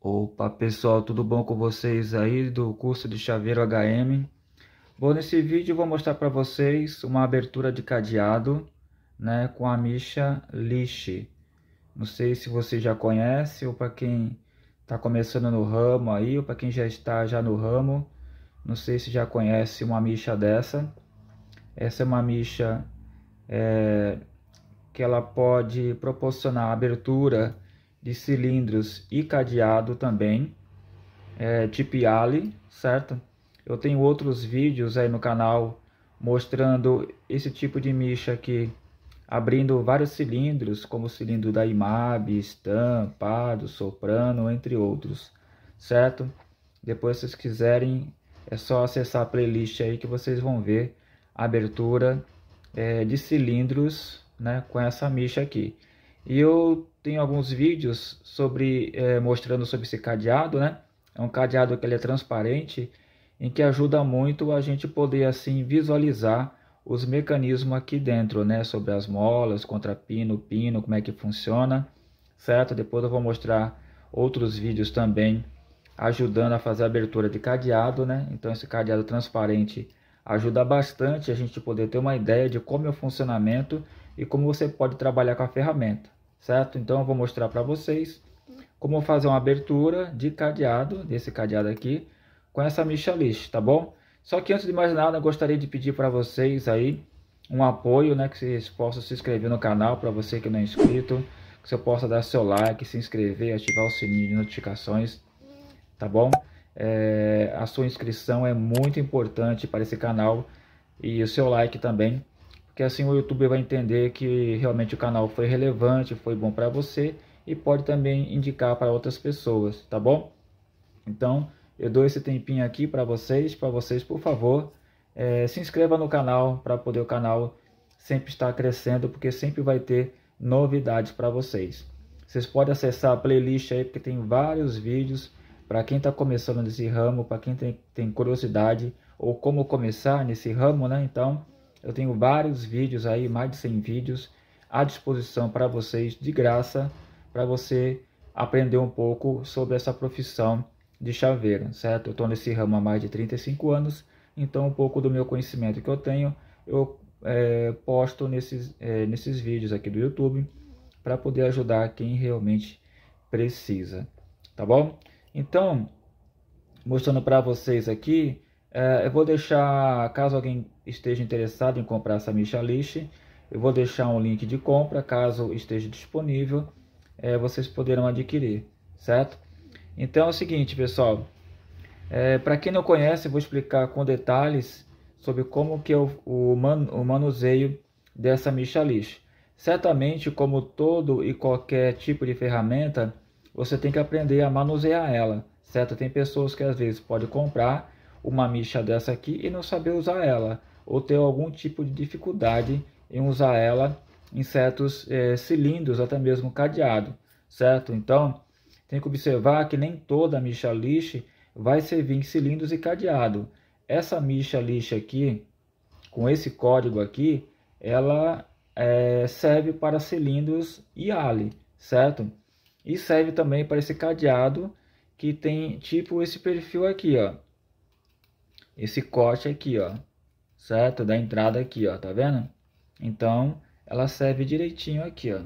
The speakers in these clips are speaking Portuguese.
Opa, pessoal, tudo bom com vocês aí do curso de chaveiro HM? Bom, nesse vídeo eu vou mostrar para vocês uma abertura de cadeado, né, com a micha lixe. Não sei se você já conhece ou para quem está começando no ramo aí, ou para quem já está já no ramo, não sei se já conhece uma micha dessa. Essa é uma micha é, eh, que ela pode proporcionar abertura de cilindros e cadeado também, é, Tipiali, certo? Eu tenho outros vídeos aí no canal mostrando esse tipo de micha aqui, abrindo vários cilindros, como o cilindro da IMAB, Stamp, Pardo, Soprano, entre outros, certo? Depois, se vocês quiserem, é só acessar a playlist aí que vocês vão ver a abertura é, de cilindros né, com essa micha aqui. E eu tem alguns vídeos sobre é, mostrando sobre esse cadeado, né? É um cadeado que ele é transparente, em que ajuda muito a gente poder assim visualizar os mecanismos aqui dentro, né? Sobre as molas, contrapino, pino, como é que funciona, certo? Depois eu vou mostrar outros vídeos também ajudando a fazer a abertura de cadeado, né? Então esse cadeado transparente ajuda bastante a gente poder ter uma ideia de como é o funcionamento e como você pode trabalhar com a ferramenta certo? Então eu vou mostrar para vocês como fazer uma abertura de cadeado, desse cadeado aqui, com essa micha list, tá bom? Só que antes de mais nada, eu gostaria de pedir para vocês aí um apoio, né? Que vocês possam se inscrever no canal, para você que não é inscrito, que você possa dar seu like, se inscrever, ativar o sininho de notificações, tá bom? É, a sua inscrição é muito importante para esse canal e o seu like também que assim o YouTube vai entender que realmente o canal foi relevante, foi bom para você e pode também indicar para outras pessoas, tá bom? Então, eu dou esse tempinho aqui para vocês, para vocês, por favor, é, se inscreva no canal para poder o canal sempre estar crescendo, porque sempre vai ter novidades para vocês. Vocês podem acessar a playlist aí, porque tem vários vídeos para quem está começando nesse ramo, para quem tem, tem curiosidade ou como começar nesse ramo, né? Então, eu tenho vários vídeos aí, mais de 100 vídeos à disposição para vocês de graça, para você aprender um pouco sobre essa profissão de chaveiro, certo? Eu estou nesse ramo há mais de 35 anos, então um pouco do meu conhecimento que eu tenho, eu é, posto nesses, é, nesses vídeos aqui do YouTube para poder ajudar quem realmente precisa, tá bom? Então, mostrando para vocês aqui, é, eu vou deixar, caso alguém esteja interessado em comprar essa Misha List, eu vou deixar um link de compra, caso esteja disponível, é, vocês poderão adquirir, certo? Então é o seguinte, pessoal, é, eh, para quem não conhece, vou explicar com detalhes sobre como que é o, o, man, o manuseio dessa Misha List. Certamente, como todo e qualquer tipo de ferramenta, você tem que aprender a manusear ela, certo? Tem pessoas que às vezes pode comprar uma micha dessa aqui e não saber usar ela ou ter algum tipo de dificuldade em usar ela em certos é, cilindros, até mesmo cadeado, certo? Então, tem que observar que nem toda micha lixe vai servir em cilindros e cadeado. Essa micha lixe aqui, com esse código aqui, ela é, serve para cilindros e ali, certo? E serve também para esse cadeado que tem tipo esse perfil aqui, ó. Esse corte aqui, ó certo? Da entrada aqui, ó, tá vendo? Então, ela serve direitinho aqui, ó.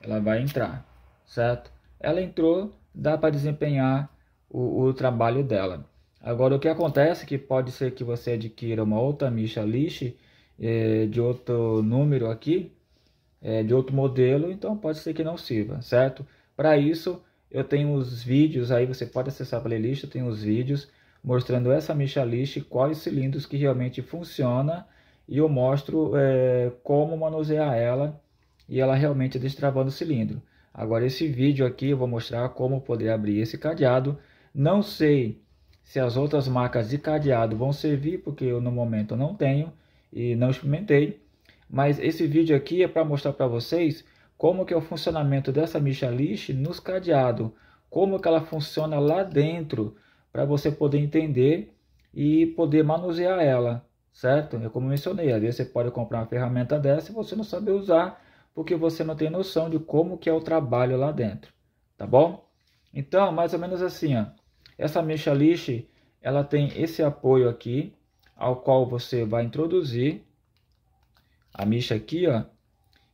Ela vai entrar, certo? Ela entrou, dá para desempenhar o, o, trabalho dela. Agora, o que acontece é que pode ser que você adquira uma outra micha lixe eh, de outro número aqui, eh, de outro modelo, então pode ser que não sirva, certo? Para isso, eu tenho os vídeos, aí você pode acessar a playlist, eu tenho os vídeos mostrando essa mecha list, quais cilindros que realmente funciona e eu mostro é, como manusear ela e ela realmente é destravando o cilindro. Agora esse vídeo aqui eu vou mostrar como poder abrir esse cadeado. Não sei se as outras marcas de cadeado vão servir, porque eu no momento não tenho e não experimentei. Mas esse vídeo aqui é para mostrar para vocês como que é o funcionamento dessa Michelin nos cadeados. Como que ela funciona lá dentro para você poder entender e poder manusear ela, certo? É eu como mencionei, às vezes você pode comprar uma ferramenta dessa e você não sabe usar, porque você não tem noção de como que é o trabalho lá dentro, tá bom? Então, mais ou menos assim, ó. Essa mecha lixe, ela tem esse apoio aqui, ao qual você vai introduzir a mecha aqui, ó.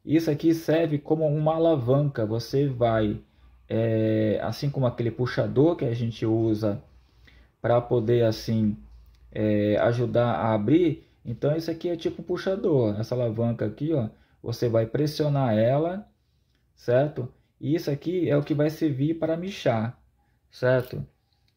Isso aqui serve como uma alavanca. Você vai, é, assim como aquele puxador que a gente usa para poder assim é, ajudar a abrir. Então isso aqui é tipo um puxador. Essa alavanca aqui, ó, você vai pressionar ela, certo? E isso aqui é o que vai servir para mexer, certo?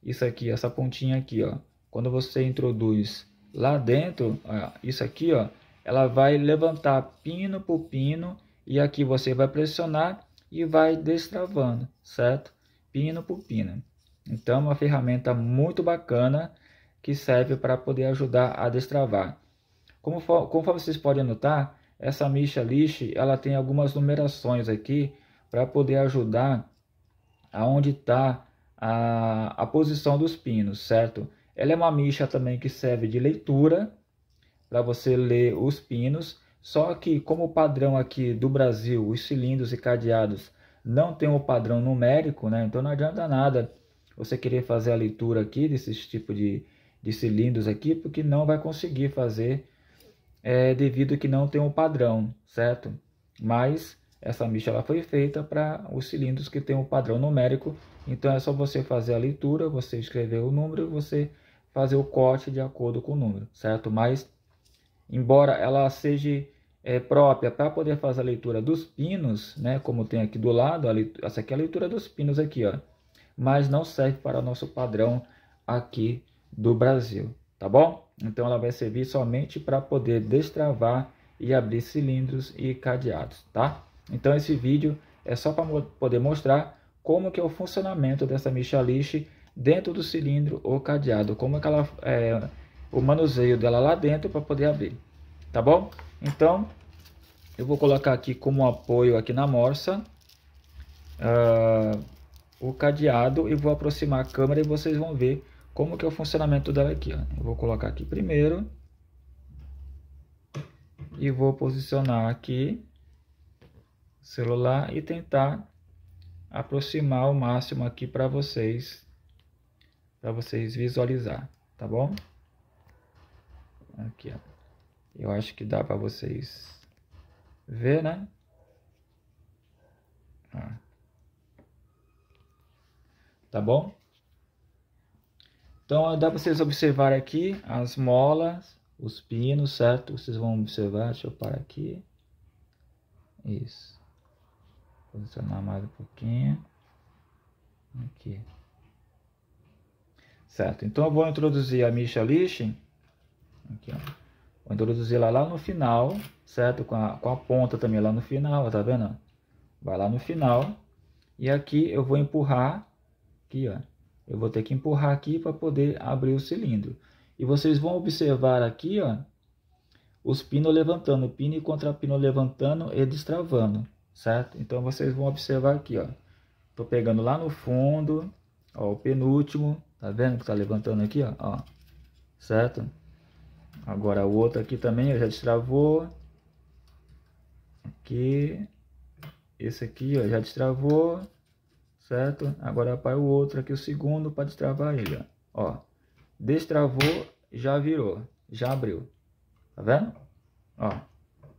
Isso aqui, essa pontinha aqui, ó. Quando você introduz lá dentro, ó, isso aqui, ó, ela vai levantar pino por pino e aqui você vai pressionar e vai destravando, certo? Pino por pino. Então, é uma ferramenta muito bacana que serve para poder ajudar a destravar. Como for, conforme vocês podem notar, essa Misha List ela tem algumas numerações aqui para poder ajudar aonde está a, a posição dos pinos, certo? Ela é uma Misha também que serve de leitura para você ler os pinos. Só que, como o padrão aqui do Brasil, os cilindros e cadeados não tem o um padrão numérico, né? então não adianta nada você querer fazer a leitura aqui desses tipo de, de cilindros aqui, porque não vai conseguir fazer é, devido a que não tem um padrão, certo? Mas essa mecha ela foi feita para os cilindros que tem um padrão numérico, então é só você fazer a leitura, você escrever o número, você fazer o corte de acordo com o número, certo? Mas embora ela seja é, própria para poder fazer a leitura dos pinos, né? Como tem aqui do lado, leitura, essa aqui é a leitura dos pinos aqui, ó mas não serve para o nosso padrão aqui do Brasil, tá bom? Então ela vai servir somente para poder destravar e abrir cilindros e cadeados, tá? Então esse vídeo é só para poder mostrar como que é o funcionamento dessa Michalice dentro do cilindro ou cadeado, como é que ela é, o manuseio dela lá dentro para poder abrir, tá bom? Então eu vou colocar aqui como apoio aqui na morsa. Uh, o cadeado e vou aproximar a câmera e vocês vão ver como que é o funcionamento dela aqui. Ó. Eu vou colocar aqui primeiro e vou posicionar aqui o celular e tentar aproximar o máximo aqui para vocês para vocês visualizar, tá bom? Aqui, ó. Eu acho que dá para vocês ver, né? tá bom? Então, dá para vocês observar aqui as molas, os pinos, certo? Vocês vão observar, deixa eu parar aqui. Isso. Posicionar mais um pouquinho. Aqui. Certo, então eu vou introduzir a Misha Lishin. Aqui, ó. Vou introduzir ela lá no final, certo? Com a, com a ponta também lá no final, tá vendo? Vai lá no final. E aqui eu vou empurrar Aqui, ó. Eu vou ter que empurrar aqui para poder abrir o cilindro. E vocês vão observar aqui, ó, os pinos levantando, pino e contrapino levantando e destravando, certo? Então vocês vão observar aqui, ó. Tô pegando lá no fundo, ó, o penúltimo, tá vendo que tá levantando aqui, ó, ó certo? Agora o outro aqui também, já destravou. Aqui, esse aqui, ó, já destravou certo? Agora vai o outro aqui, o segundo, para destravar ele, ó. ó. Destravou, já virou, já abriu, tá vendo? Ó,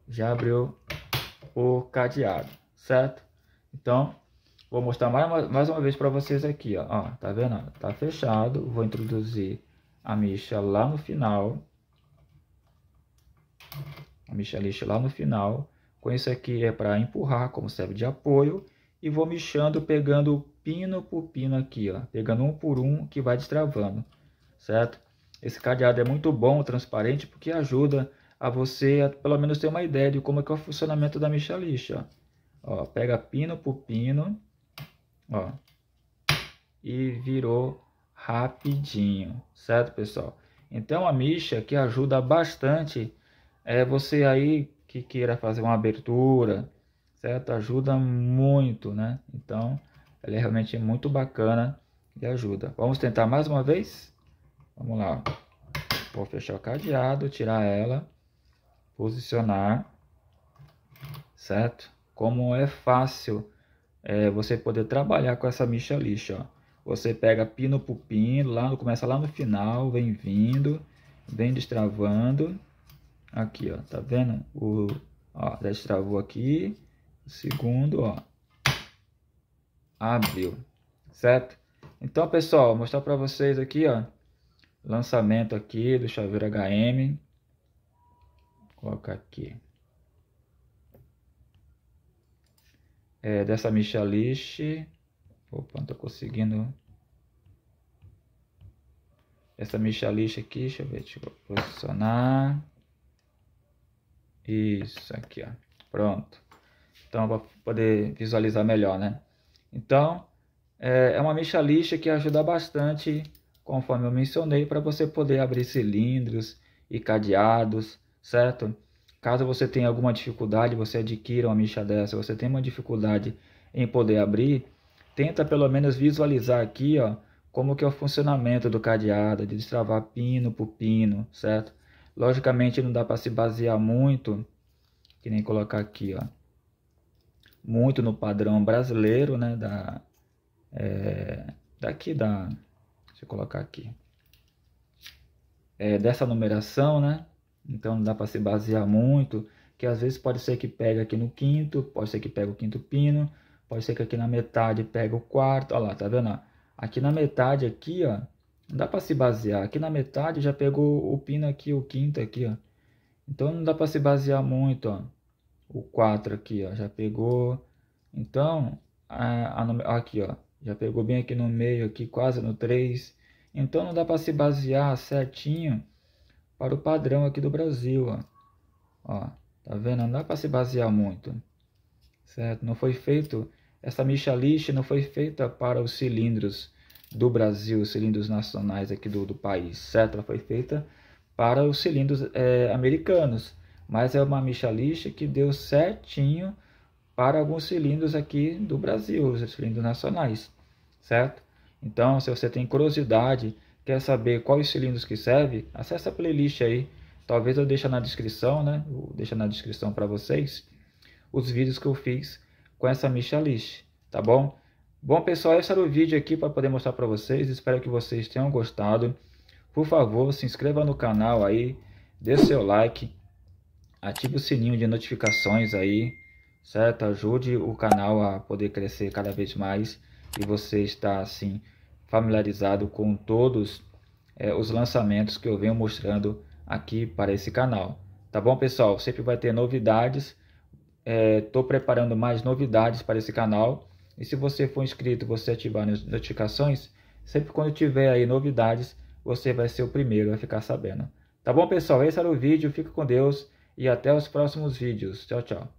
já abriu o cadeado, certo? Então, vou mostrar mais, mais uma vez para vocês aqui, ó. ó. Tá vendo? Tá fechado, vou introduzir a micha lá no final. A micha lixa lá no final. Com isso aqui é para empurrar, como serve de apoio e vou mexendo, pegando pino por pino aqui, ó. Pegando um por um que vai destravando, certo? Esse cadeado é muito bom, transparente, porque ajuda a você a, pelo menos ter uma ideia de como é que é o funcionamento da mecha lixa, ó. ó. Pega pino por pino, ó. E virou rapidinho, certo, pessoal? Então a micha que ajuda bastante é você aí que queira fazer uma abertura, certo? Ajuda muito, né? Então, ela é realmente muito bacana e ajuda. Vamos tentar mais uma vez? Vamos lá. Vou fechar o cadeado, tirar ela, posicionar, certo? Como é fácil é, você poder trabalhar com essa micha lixa, ó. Você pega pino por pino, lá, começa lá no final, vem vindo, vem destravando. Aqui, ó, tá vendo? O, ó, destravou aqui, segundo, ó, Abriu, certo? Então, pessoal, vou mostrar para vocês aqui, ó, lançamento aqui do chaveiro HM. Coloca colocar aqui. É, dessa Michalish. Opa, não tô conseguindo. Essa Michalish aqui, deixa eu ver, deixa eu posicionar. Isso aqui, ó. Pronto então para poder visualizar melhor, né? Então, é, é uma mecha lixa que ajuda bastante, conforme eu mencionei, para você poder abrir cilindros e cadeados, certo? Caso você tenha alguma dificuldade, você adquira uma mecha dessa, você tem uma dificuldade em poder abrir, tenta pelo menos visualizar aqui, ó, como que é o funcionamento do cadeado, de destravar pino por pino, certo? Logicamente não dá para se basear muito, que nem colocar aqui, ó muito no padrão brasileiro, né? Da, é, daqui da. Deixa eu colocar aqui. É, dessa numeração, né? Então não dá para se basear muito, que às vezes pode ser que pega aqui no quinto, pode ser que pega o quinto pino, pode ser que aqui na metade pega o quarto, olha lá, tá vendo? Aqui na metade aqui, ó, não dá para se basear. Aqui na metade já pegou o pino aqui, o quinto aqui, ó. Então não dá para se basear muito, ó o 4 aqui, ó, já pegou. Então, a, a, aqui, ó, já pegou bem aqui no meio, aqui quase no 3. Então, não dá para se basear certinho para o padrão aqui do Brasil, ó. ó tá vendo? Não dá para se basear muito, certo? Não foi feito, essa micha não foi feita para os cilindros do Brasil, os cilindros nacionais aqui do, do país, certo? Ela foi feita para os cilindros é, americanos mas é uma micha que deu certinho para alguns cilindros aqui do Brasil, os cilindros nacionais, certo? Então, se você tem curiosidade, quer saber quais cilindros que serve, acessa a playlist aí. Talvez eu deixe na descrição, né? Vou deixar na descrição para vocês os vídeos que eu fiz com essa micha tá bom? Bom, pessoal, esse era o vídeo aqui para poder mostrar para vocês. Espero que vocês tenham gostado. Por favor, se inscreva no canal aí, dê seu like ative o sininho de notificações aí, certo? Ajude o canal a poder crescer cada vez mais e você está assim familiarizado com todos é, os lançamentos que eu venho mostrando aqui para esse canal. Tá bom, pessoal? Sempre vai ter novidades. Estou é, preparando mais novidades para esse canal. E se você for inscrito você ativar as notificações, sempre quando tiver aí novidades, você vai ser o primeiro a ficar sabendo. Tá bom, pessoal? Esse era o vídeo. Fica com Deus e até os próximos vídeos. Tchau, tchau.